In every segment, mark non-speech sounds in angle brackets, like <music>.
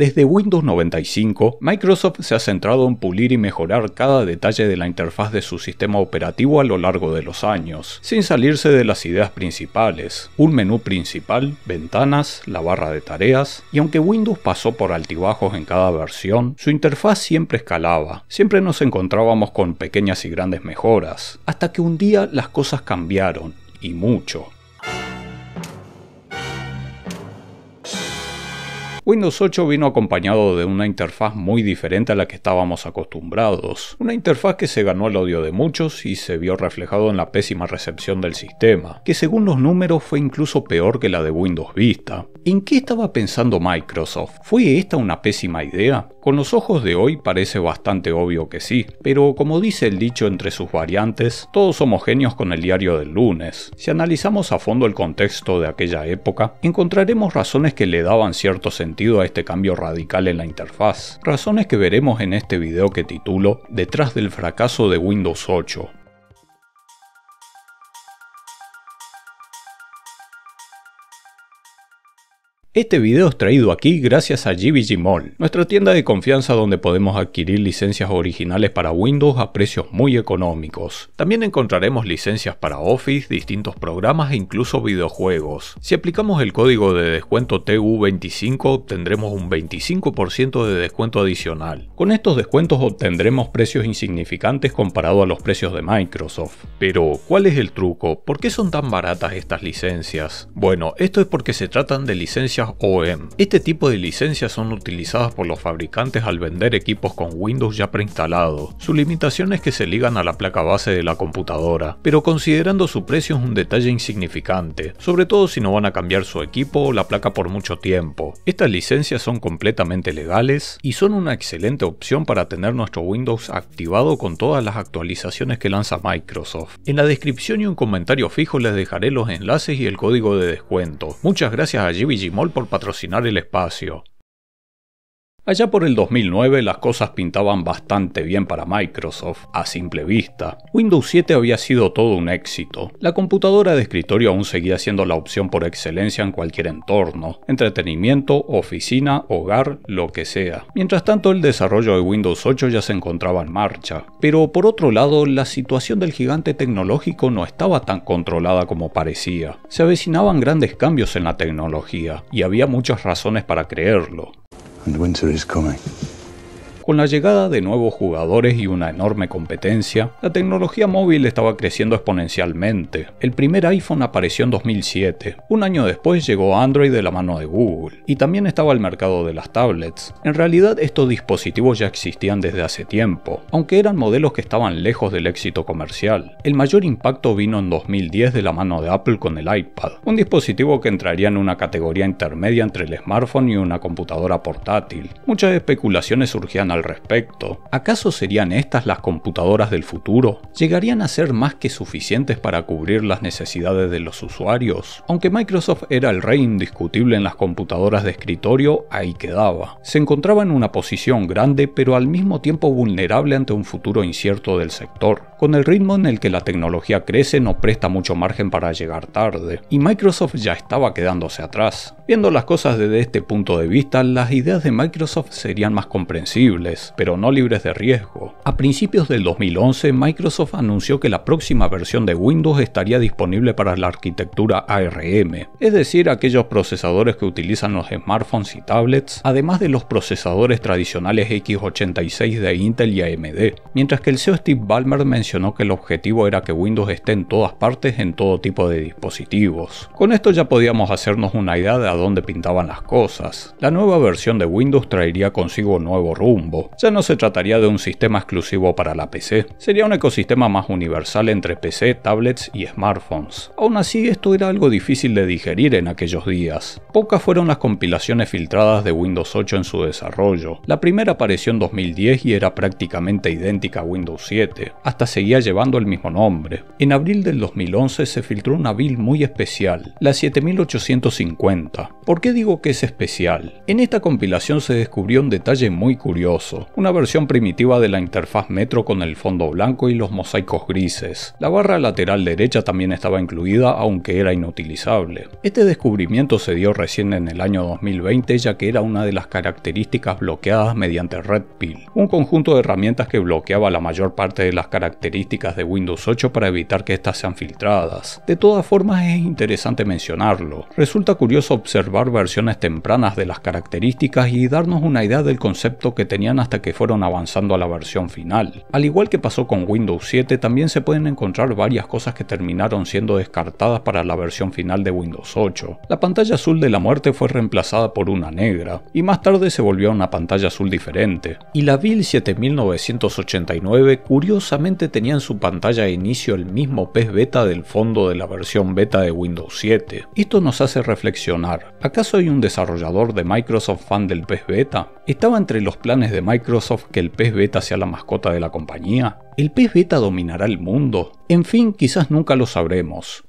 Desde Windows 95, Microsoft se ha centrado en pulir y mejorar cada detalle de la interfaz de su sistema operativo a lo largo de los años, sin salirse de las ideas principales, un menú principal, ventanas, la barra de tareas, y aunque Windows pasó por altibajos en cada versión, su interfaz siempre escalaba, siempre nos encontrábamos con pequeñas y grandes mejoras, hasta que un día las cosas cambiaron, y mucho. Windows 8 vino acompañado de una interfaz muy diferente a la que estábamos acostumbrados, una interfaz que se ganó el odio de muchos y se vio reflejado en la pésima recepción del sistema, que según los números fue incluso peor que la de Windows Vista. ¿En qué estaba pensando Microsoft? ¿Fue esta una pésima idea? Con los ojos de hoy parece bastante obvio que sí, pero como dice el dicho entre sus variantes, todos somos genios con el diario del lunes. Si analizamos a fondo el contexto de aquella época, encontraremos razones que le daban cierto sentido a este cambio radical en la interfaz, razones que veremos en este video que titulo Detrás del fracaso de Windows 8, Este video es traído aquí gracias a GBG Mall, nuestra tienda de confianza donde podemos adquirir licencias originales para Windows a precios muy económicos. También encontraremos licencias para Office, distintos programas e incluso videojuegos. Si aplicamos el código de descuento TU25 obtendremos un 25% de descuento adicional. Con estos descuentos obtendremos precios insignificantes comparado a los precios de Microsoft. Pero, ¿cuál es el truco? ¿Por qué son tan baratas estas licencias? Bueno, esto es porque se tratan de licencias OEM. Este tipo de licencias son utilizadas por los fabricantes al vender equipos con Windows ya preinstalado. Su limitación es que se ligan a la placa base de la computadora, pero considerando su precio es un detalle insignificante, sobre todo si no van a cambiar su equipo o la placa por mucho tiempo. Estas licencias son completamente legales y son una excelente opción para tener nuestro Windows activado con todas las actualizaciones que lanza Microsoft. En la descripción y un comentario fijo les dejaré los enlaces y el código de descuento. Muchas gracias a GBGMOL por patrocinar el espacio. Allá por el 2009 las cosas pintaban bastante bien para Microsoft, a simple vista. Windows 7 había sido todo un éxito. La computadora de escritorio aún seguía siendo la opción por excelencia en cualquier entorno, entretenimiento, oficina, hogar, lo que sea. Mientras tanto el desarrollo de Windows 8 ya se encontraba en marcha, pero por otro lado la situación del gigante tecnológico no estaba tan controlada como parecía. Se avecinaban grandes cambios en la tecnología y había muchas razones para creerlo. and winter is coming. Con la llegada de nuevos jugadores y una enorme competencia, la tecnología móvil estaba creciendo exponencialmente. El primer iPhone apareció en 2007, un año después llegó Android de la mano de Google, y también estaba el mercado de las tablets. En realidad estos dispositivos ya existían desde hace tiempo, aunque eran modelos que estaban lejos del éxito comercial. El mayor impacto vino en 2010 de la mano de Apple con el iPad, un dispositivo que entraría en una categoría intermedia entre el smartphone y una computadora portátil. Muchas especulaciones surgían al respecto. ¿Acaso serían estas las computadoras del futuro? ¿Llegarían a ser más que suficientes para cubrir las necesidades de los usuarios? Aunque Microsoft era el rey indiscutible en las computadoras de escritorio, ahí quedaba. Se encontraba en una posición grande pero al mismo tiempo vulnerable ante un futuro incierto del sector. Con el ritmo en el que la tecnología crece no presta mucho margen para llegar tarde, y Microsoft ya estaba quedándose atrás. Viendo las cosas desde este punto de vista, las ideas de Microsoft serían más comprensibles pero no libres de riesgo. A principios del 2011, Microsoft anunció que la próxima versión de Windows estaría disponible para la arquitectura ARM, es decir, aquellos procesadores que utilizan los smartphones y tablets, además de los procesadores tradicionales x86 de Intel y AMD, mientras que el CEO Steve Ballmer mencionó que el objetivo era que Windows esté en todas partes en todo tipo de dispositivos. Con esto ya podíamos hacernos una idea de a dónde pintaban las cosas. La nueva versión de Windows traería consigo nuevo rumbo ya no se trataría de un sistema exclusivo para la PC, sería un ecosistema más universal entre PC, tablets y smartphones. Aún así, esto era algo difícil de digerir en aquellos días. Pocas fueron las compilaciones filtradas de Windows 8 en su desarrollo. La primera apareció en 2010 y era prácticamente idéntica a Windows 7, hasta seguía llevando el mismo nombre. En abril del 2011 se filtró una build muy especial, la 7850. ¿Por qué digo que es especial? En esta compilación se descubrió un detalle muy curioso una versión primitiva de la interfaz Metro con el fondo blanco y los mosaicos grises. La barra lateral derecha también estaba incluida aunque era inutilizable. Este descubrimiento se dio recién en el año 2020 ya que era una de las características bloqueadas mediante Red Pill, un conjunto de herramientas que bloqueaba la mayor parte de las características de Windows 8 para evitar que éstas sean filtradas. De todas formas es interesante mencionarlo. Resulta curioso observar versiones tempranas de las características y darnos una idea del concepto que tenía hasta que fueron avanzando a la versión final. Al igual que pasó con Windows 7, también se pueden encontrar varias cosas que terminaron siendo descartadas para la versión final de Windows 8. La pantalla azul de la muerte fue reemplazada por una negra, y más tarde se volvió a una pantalla azul diferente. Y la Bill 7989 curiosamente tenía en su pantalla de inicio el mismo pez beta del fondo de la versión beta de Windows 7. Esto nos hace reflexionar, ¿acaso hay un desarrollador de Microsoft fan del pez beta? Estaba entre los planes de Microsoft que el pez beta sea la mascota de la compañía? ¿El pez beta dominará el mundo? En fin, quizás nunca lo sabremos,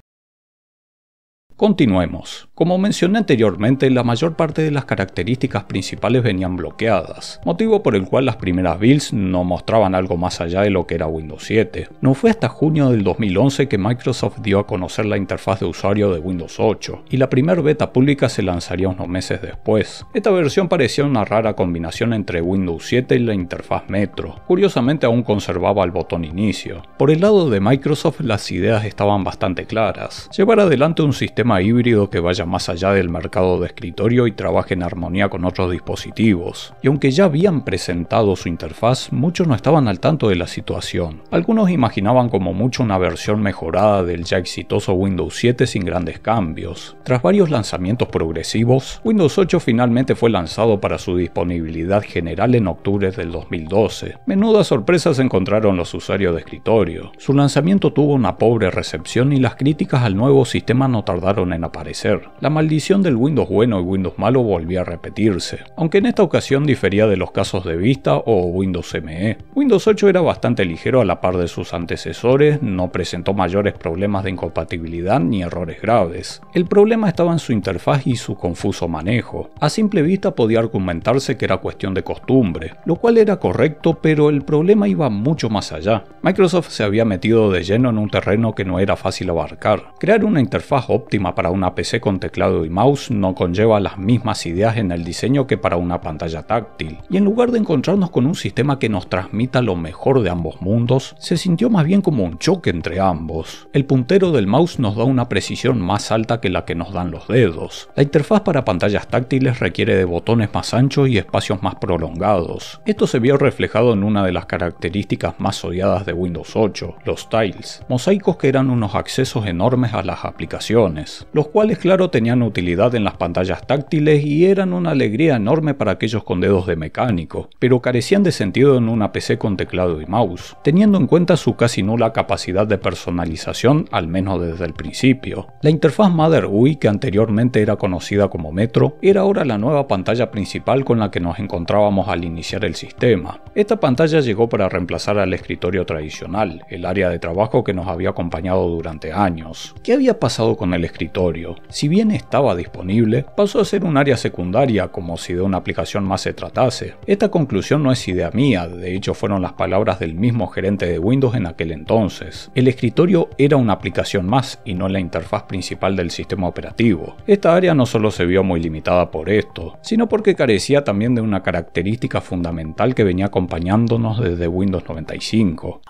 Continuemos. Como mencioné anteriormente, la mayor parte de las características principales venían bloqueadas, motivo por el cual las primeras builds no mostraban algo más allá de lo que era Windows 7. No fue hasta junio del 2011 que Microsoft dio a conocer la interfaz de usuario de Windows 8, y la primera beta pública se lanzaría unos meses después. Esta versión parecía una rara combinación entre Windows 7 y la interfaz Metro. Curiosamente aún conservaba el botón inicio. Por el lado de Microsoft las ideas estaban bastante claras. Llevar adelante un sistema híbrido que vaya más allá del mercado de escritorio y trabaje en armonía con otros dispositivos. Y aunque ya habían presentado su interfaz, muchos no estaban al tanto de la situación. Algunos imaginaban como mucho una versión mejorada del ya exitoso Windows 7 sin grandes cambios. Tras varios lanzamientos progresivos, Windows 8 finalmente fue lanzado para su disponibilidad general en octubre del 2012. Menudas sorpresas encontraron los usuarios de escritorio. Su lanzamiento tuvo una pobre recepción y las críticas al nuevo sistema no tardaron en aparecer. La maldición del Windows bueno y Windows malo volvía a repetirse, aunque en esta ocasión difería de los casos de Vista o Windows ME. Windows 8 era bastante ligero a la par de sus antecesores, no presentó mayores problemas de incompatibilidad ni errores graves. El problema estaba en su interfaz y su confuso manejo. A simple vista podía argumentarse que era cuestión de costumbre, lo cual era correcto, pero el problema iba mucho más allá. Microsoft se había metido de lleno en un terreno que no era fácil abarcar. Crear una interfaz óptima para una PC con teclado y mouse no conlleva las mismas ideas en el diseño que para una pantalla táctil, y en lugar de encontrarnos con un sistema que nos transmita lo mejor de ambos mundos, se sintió más bien como un choque entre ambos. El puntero del mouse nos da una precisión más alta que la que nos dan los dedos. La interfaz para pantallas táctiles requiere de botones más anchos y espacios más prolongados. Esto se vio reflejado en una de las características más odiadas de Windows 8, los tiles, mosaicos que eran unos accesos enormes a las aplicaciones los cuales claro tenían utilidad en las pantallas táctiles y eran una alegría enorme para aquellos con dedos de mecánico, pero carecían de sentido en una PC con teclado y mouse, teniendo en cuenta su casi nula capacidad de personalización, al menos desde el principio. La interfaz Mother UI, que anteriormente era conocida como Metro, era ahora la nueva pantalla principal con la que nos encontrábamos al iniciar el sistema. Esta pantalla llegó para reemplazar al escritorio tradicional, el área de trabajo que nos había acompañado durante años. ¿Qué había pasado con el escritorio? escritorio. Si bien estaba disponible, pasó a ser un área secundaria como si de una aplicación más se tratase. Esta conclusión no es idea mía, de hecho fueron las palabras del mismo gerente de Windows en aquel entonces. El escritorio era una aplicación más y no la interfaz principal del sistema operativo. Esta área no solo se vio muy limitada por esto, sino porque carecía también de una característica fundamental que venía acompañándonos desde Windows 95.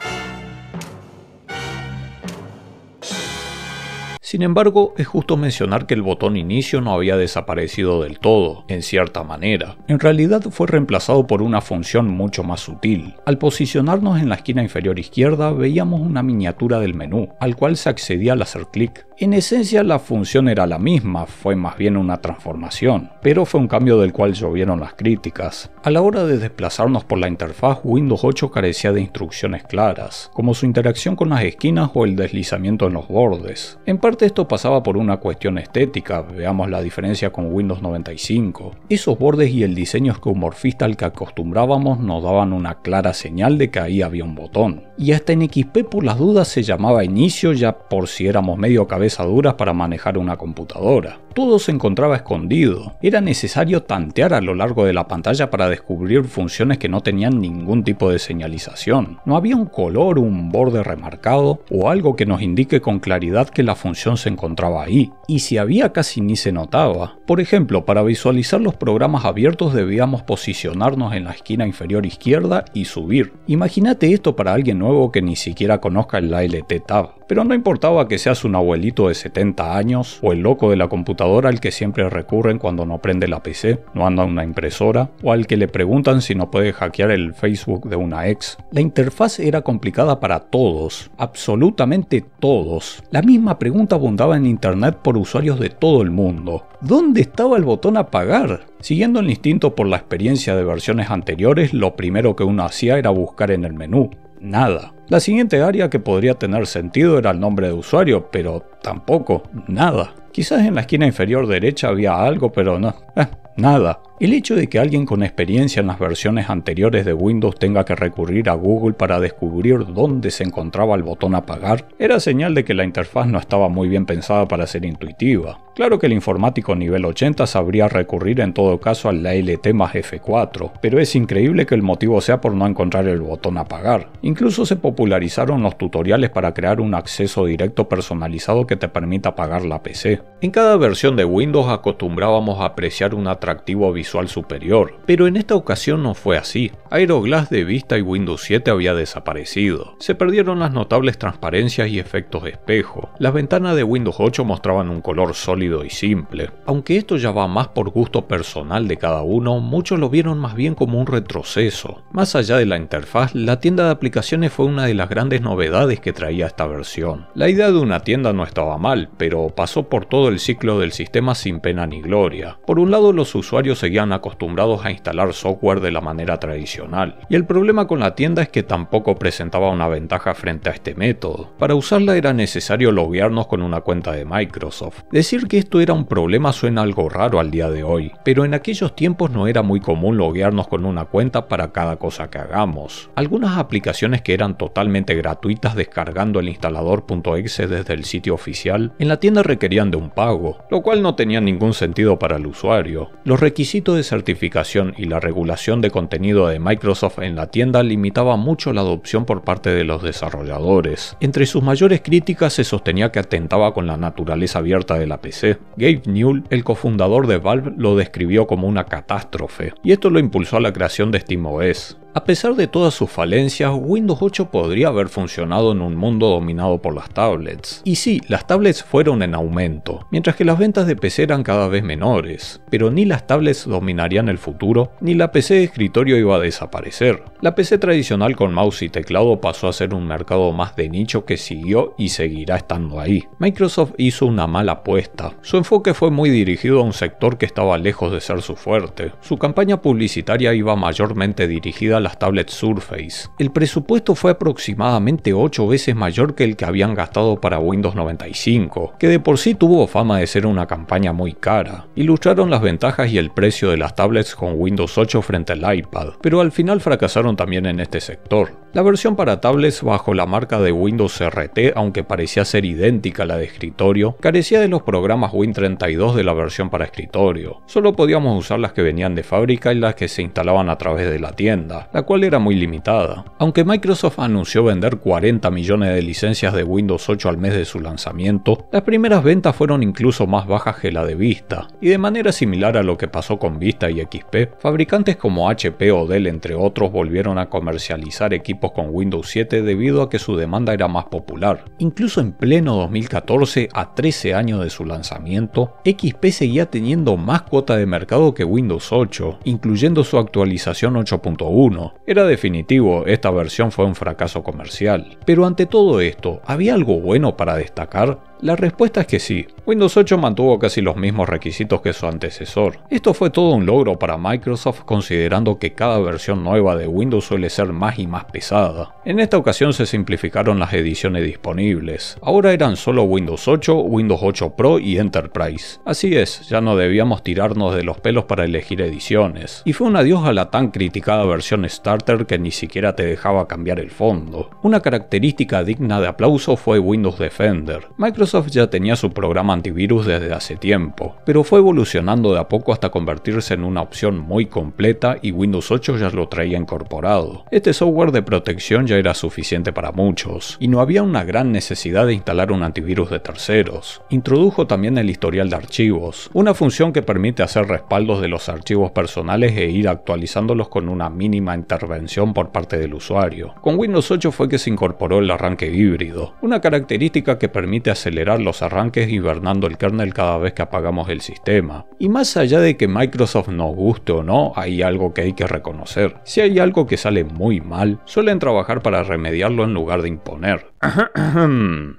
Sin embargo, es justo mencionar que el botón inicio no había desaparecido del todo, en cierta manera. En realidad fue reemplazado por una función mucho más sutil. Al posicionarnos en la esquina inferior izquierda veíamos una miniatura del menú, al cual se accedía al hacer clic. En esencia la función era la misma, fue más bien una transformación, pero fue un cambio del cual llovieron las críticas. A la hora de desplazarnos por la interfaz, Windows 8 carecía de instrucciones claras, como su interacción con las esquinas o el deslizamiento en los bordes. En parte esto pasaba por una cuestión estética, veamos la diferencia con Windows 95. Esos bordes y el diseño escomorfista al que acostumbrábamos nos daban una clara señal de que ahí había un botón. Y hasta en XP por las dudas se llamaba inicio ya por si éramos medio cabeza para manejar una computadora todo se encontraba escondido. Era necesario tantear a lo largo de la pantalla para descubrir funciones que no tenían ningún tipo de señalización. No había un color, un borde remarcado o algo que nos indique con claridad que la función se encontraba ahí. Y si había casi ni se notaba. Por ejemplo, para visualizar los programas abiertos debíamos posicionarnos en la esquina inferior izquierda y subir. Imagínate esto para alguien nuevo que ni siquiera conozca el ALT Tab. Pero no importaba que seas un abuelito de 70 años o el loco de la computadora al que siempre recurren cuando no prende la PC, no anda una impresora, o al que le preguntan si no puede hackear el Facebook de una ex. La interfaz era complicada para todos, absolutamente todos. La misma pregunta abundaba en Internet por usuarios de todo el mundo. ¿Dónde estaba el botón apagar? Siguiendo el instinto por la experiencia de versiones anteriores, lo primero que uno hacía era buscar en el menú. Nada. La siguiente área que podría tener sentido era el nombre de usuario, pero tampoco, nada. Quizás en la esquina inferior derecha había algo, pero no. Ah, Nada. El hecho de que alguien con experiencia en las versiones anteriores de Windows tenga que recurrir a Google para descubrir dónde se encontraba el botón apagar era señal de que la interfaz no estaba muy bien pensada para ser intuitiva. Claro que el informático nivel 80 sabría recurrir en todo caso a la LT más F4, pero es increíble que el motivo sea por no encontrar el botón apagar. Incluso se popularizaron los tutoriales para crear un acceso directo personalizado que te permita apagar la PC. En cada versión de Windows acostumbrábamos a apreciar una activo visual superior, pero en esta ocasión no fue así. Aeroglass de Vista y Windows 7 había desaparecido. Se perdieron las notables transparencias y efectos de espejo. Las ventanas de Windows 8 mostraban un color sólido y simple. Aunque esto ya va más por gusto personal de cada uno, muchos lo vieron más bien como un retroceso. Más allá de la interfaz, la tienda de aplicaciones fue una de las grandes novedades que traía esta versión. La idea de una tienda no estaba mal, pero pasó por todo el ciclo del sistema sin pena ni gloria. Por un lado, los los usuarios seguían acostumbrados a instalar software de la manera tradicional, y el problema con la tienda es que tampoco presentaba una ventaja frente a este método. Para usarla era necesario loguearnos con una cuenta de Microsoft. Decir que esto era un problema suena algo raro al día de hoy, pero en aquellos tiempos no era muy común loguearnos con una cuenta para cada cosa que hagamos. Algunas aplicaciones que eran totalmente gratuitas descargando el instalador.exe desde el sitio oficial, en la tienda requerían de un pago, lo cual no tenía ningún sentido para el usuario. Los requisitos de certificación y la regulación de contenido de Microsoft en la tienda limitaban mucho la adopción por parte de los desarrolladores. Entre sus mayores críticas se sostenía que atentaba con la naturaleza abierta de la PC. Gabe Newell, el cofundador de Valve, lo describió como una catástrofe, y esto lo impulsó a la creación de SteamOS. A pesar de todas sus falencias, Windows 8 podría haber funcionado en un mundo dominado por las tablets. Y sí, las tablets fueron en aumento, mientras que las ventas de PC eran cada vez menores, pero ni las tablets dominarían el futuro, ni la PC de escritorio iba a desaparecer. La PC tradicional con mouse y teclado pasó a ser un mercado más de nicho que siguió y seguirá estando ahí. Microsoft hizo una mala apuesta. Su enfoque fue muy dirigido a un sector que estaba lejos de ser su fuerte. Su campaña publicitaria iba mayormente dirigida las tablets Surface. El presupuesto fue aproximadamente 8 veces mayor que el que habían gastado para Windows 95, que de por sí tuvo fama de ser una campaña muy cara. Ilustraron las ventajas y el precio de las tablets con Windows 8 frente al iPad, pero al final fracasaron también en este sector. La versión para tablets bajo la marca de Windows RT, aunque parecía ser idéntica a la de escritorio, carecía de los programas Win32 de la versión para escritorio. Solo podíamos usar las que venían de fábrica y las que se instalaban a través de la tienda, la cual era muy limitada. Aunque Microsoft anunció vender 40 millones de licencias de Windows 8 al mes de su lanzamiento, las primeras ventas fueron incluso más bajas que la de Vista, y de manera similar a lo que pasó con Vista y XP, fabricantes como HP o Dell entre otros volvieron a comercializar equipos con Windows 7 debido a que su demanda era más popular. Incluso en pleno 2014, a 13 años de su lanzamiento, XP seguía teniendo más cuota de mercado que Windows 8, incluyendo su actualización 8.1. Era definitivo, esta versión fue un fracaso comercial. Pero ante todo esto, ¿había algo bueno para destacar? La respuesta es que sí. Windows 8 mantuvo casi los mismos requisitos que su antecesor. Esto fue todo un logro para Microsoft considerando que cada versión nueva de Windows suele ser más y más pesada. En esta ocasión se simplificaron las ediciones disponibles. Ahora eran solo Windows 8, Windows 8 Pro y Enterprise. Así es, ya no debíamos tirarnos de los pelos para elegir ediciones. Y fue un adiós a la tan criticada versión Starter que ni siquiera te dejaba cambiar el fondo. Una característica digna de aplauso fue Windows Defender. Microsoft ya tenía su programa antivirus desde hace tiempo, pero fue evolucionando de a poco hasta convertirse en una opción muy completa y Windows 8 ya lo traía incorporado. Este software de protección ya era suficiente para muchos, y no había una gran necesidad de instalar un antivirus de terceros. Introdujo también el historial de archivos, una función que permite hacer respaldos de los archivos personales e ir actualizándolos con una mínima intervención por parte del usuario. Con Windows 8 fue que se incorporó el arranque híbrido, una característica que permite acelerar los arranques hibernando el kernel cada vez que apagamos el sistema. Y más allá de que Microsoft nos guste o no, hay algo que hay que reconocer. Si hay algo que sale muy mal, suelen trabajar para remediarlo en lugar de imponer.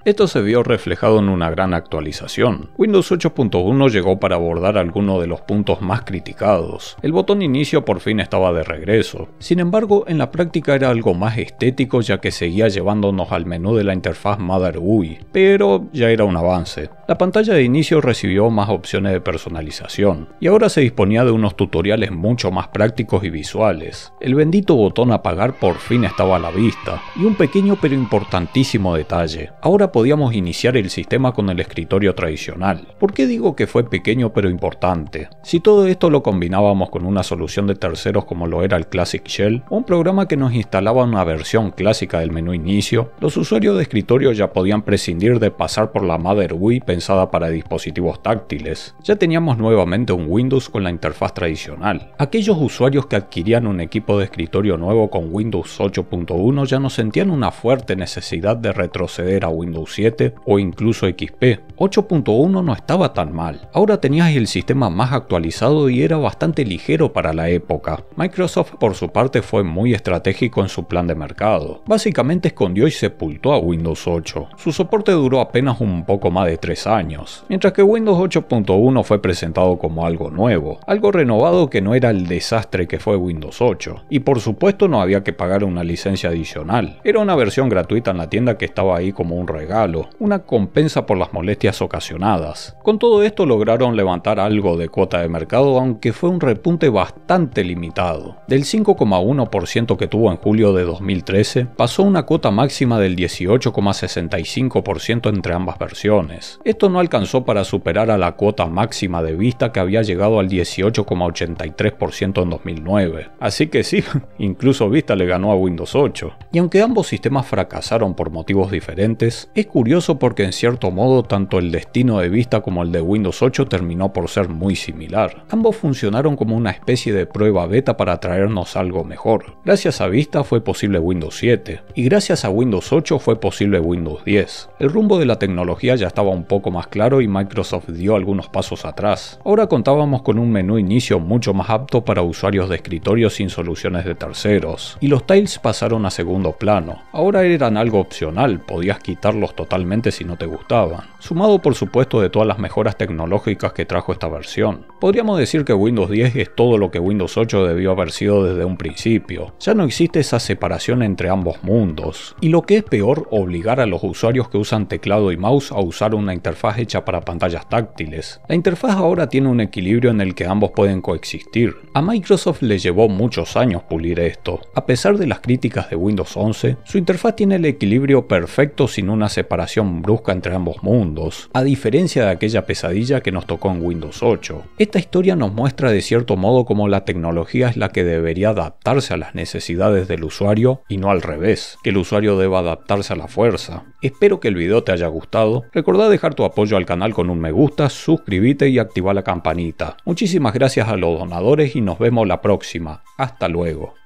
Esto se vio reflejado en una gran actualización. Windows 8.1 llegó para abordar algunos de los puntos más criticados. El botón inicio por fin estaba de regreso. Sin embargo, en la práctica era algo más estético ya que seguía llevándonos al menú de la interfaz Mother UI, pero ya era un avance. La pantalla de inicio recibió más opciones de personalización y ahora se disponía de unos tutoriales mucho más prácticos y visuales. El bendito botón apagar por fin estaba a la vista y un pequeño pero importantísimo detalle. Ahora podíamos iniciar el sistema con el escritorio tradicional. ¿Por qué digo que fue pequeño pero importante? Si todo esto lo combinábamos con una solución de terceros como lo era el Classic Shell, un programa que nos instalaba una versión clásica del menú inicio, los usuarios de escritorio ya podían prescindir de pasar por la Mother UI pensada para dispositivos táctiles. Ya teníamos nuevamente un Windows con la interfaz tradicional. Aquellos usuarios que adquirían un equipo de escritorio nuevo con Windows 8.1 ya no sentían una fuerte necesidad de retroceder a Windows 7 o incluso XP, 8.1 no estaba tan mal. Ahora tenías el sistema más actualizado y era bastante ligero para la época. Microsoft por su parte fue muy estratégico en su plan de mercado. Básicamente escondió y sepultó a Windows 8. Su soporte duró apenas un poco más de 3 años, mientras que Windows 8.1 fue presentado como algo nuevo, algo renovado que no era el desastre que fue Windows 8. Y por supuesto no había que pagar una licencia adicional. Era una versión gratuita en la tienda que estaba ahí como un regalo, una compensa por las molestias ocasionadas. Con todo esto lograron levantar algo de cuota de mercado, aunque fue un repunte bastante limitado. Del 5,1% que tuvo en julio de 2013, pasó una cuota máxima del 18,65% entre ambas versiones. Esto no alcanzó para superar a la cuota máxima de vista que había llegado al 18,83% en 2009. Así que sí, <laughs> incluso Vista le ganó a Windows 8. Y aunque ambos sistemas fracasaron por motivos diferentes, es curioso porque en cierto modo tanto el destino de vista como el de Windows 8 terminó por ser muy similar. Ambos funcionaron como una especie de prueba beta para traernos algo mejor. Gracias a Vista fue posible Windows 7 y gracias a Windows 8 fue posible Windows 10. El rumbo de la tecnología ya estaba un poco más claro y Microsoft dio algunos pasos atrás. Ahora contábamos con un menú inicio mucho más apto para usuarios de escritorio sin soluciones de terceros y los tiles pasaron a segundo plano. Ahora eran algo opcional, podías quitarlos totalmente si no te gustaban por supuesto de todas las mejoras tecnológicas que trajo esta versión. Podríamos decir que Windows 10 es todo lo que Windows 8 debió haber sido desde un principio. Ya no existe esa separación entre ambos mundos. Y lo que es peor, obligar a los usuarios que usan teclado y mouse a usar una interfaz hecha para pantallas táctiles. La interfaz ahora tiene un equilibrio en el que ambos pueden coexistir. A Microsoft le llevó muchos años pulir esto. A pesar de las críticas de Windows 11, su interfaz tiene el equilibrio perfecto sin una separación brusca entre ambos mundos a diferencia de aquella pesadilla que nos tocó en Windows 8. Esta historia nos muestra de cierto modo cómo la tecnología es la que debería adaptarse a las necesidades del usuario y no al revés, que el usuario deba adaptarse a la fuerza. Espero que el video te haya gustado, recordá dejar tu apoyo al canal con un me gusta, suscríbete y activa la campanita. Muchísimas gracias a los donadores y nos vemos la próxima. Hasta luego.